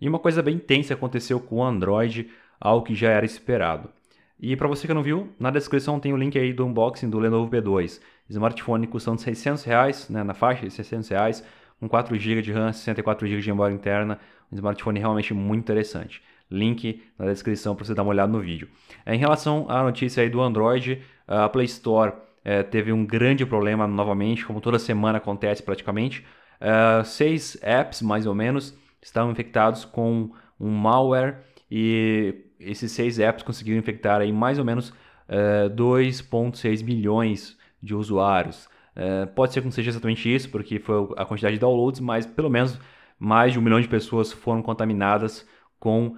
E uma coisa bem tensa aconteceu com o Android, algo que já era esperado. E para você que não viu, na descrição tem o link aí do unboxing do Lenovo B2. Smartphone custando 600 reais, né, na faixa de 600 reais, com 4 GB de RAM, 64 GB de memória interna, um smartphone realmente muito interessante. Link na descrição para você dar uma olhada no vídeo. É, em relação à notícia aí do Android, a Play Store é, teve um grande problema novamente, como toda semana acontece praticamente. É, seis apps, mais ou menos, estavam infectados com um malware e esses seis apps conseguiram infectar aí mais ou menos uh, eh, 2,6 milhões de usuários. Uh, pode ser que não seja exatamente isso, porque foi a quantidade de downloads, mas pelo menos mais de um milhão de pessoas foram contaminadas com uh,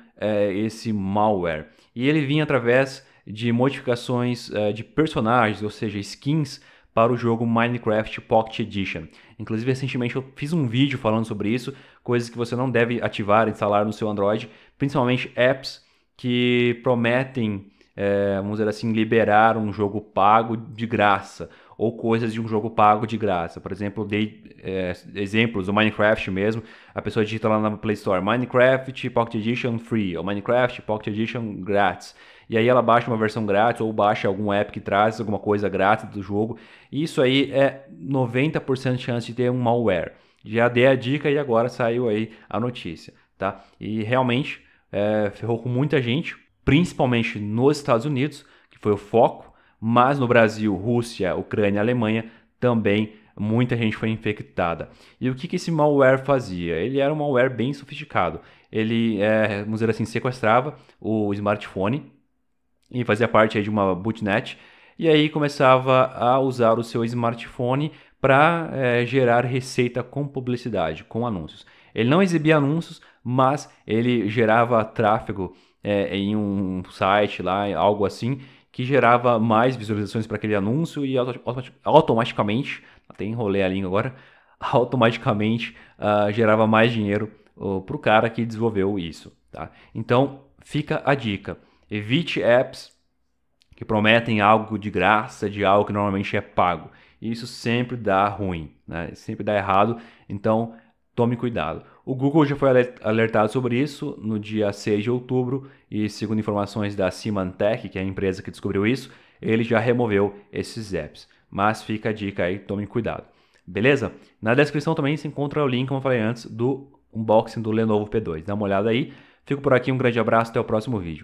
esse malware. E ele vinha através de modificações de personagens, ou seja, skins para o jogo Minecraft Pocket Edition. Inclusive, recentemente eu fiz um vídeo falando sobre isso, coisas que você não deve ativar, instalar no seu Android, principalmente apps que prometem, é, vamos dizer assim, liberar um jogo pago de graça ou coisas de um jogo pago de graça. Por exemplo, dei é, exemplos, o Minecraft mesmo, a pessoa digita lá na Play Store Minecraft Pocket Edition Free ou Minecraft Pocket Edition Grátis. E aí ela baixa uma versão grátis ou baixa algum app que traz alguma coisa grátis do jogo. isso aí é 90% de chance de ter um malware. Já dei a dica e agora saiu aí a notícia, tá? E realmente é, ferrou com muita gente, principalmente nos Estados Unidos, que foi o foco mas no Brasil, Rússia, Ucrânia, Alemanha também muita gente foi infectada. E o que, que esse malware fazia? Ele era um malware bem sofisticado. Ele, é, vamos dizer assim, sequestrava o smartphone e fazia parte aí de uma bootnet. E aí começava a usar o seu smartphone para é, gerar receita com publicidade, com anúncios. Ele não exibia anúncios, mas ele gerava tráfego é, em um site lá, algo assim, que gerava mais visualizações para aquele anúncio e automaticamente, até enrolei a língua agora, automaticamente uh, gerava mais dinheiro uh, para o cara que desenvolveu isso. Tá? Então, fica a dica. Evite apps que prometem algo de graça, de algo que normalmente é pago. Isso sempre dá ruim, né? sempre dá errado. Então, tome cuidado. O Google já foi alertado sobre isso no dia 6 de outubro e, segundo informações da Symantec, que é a empresa que descobriu isso, ele já removeu esses apps. Mas fica a dica aí, tome cuidado. Beleza? Na descrição também se encontra o link, como eu falei antes, do unboxing do Lenovo P2. Dá uma olhada aí. Fico por aqui, um grande abraço, até o próximo vídeo.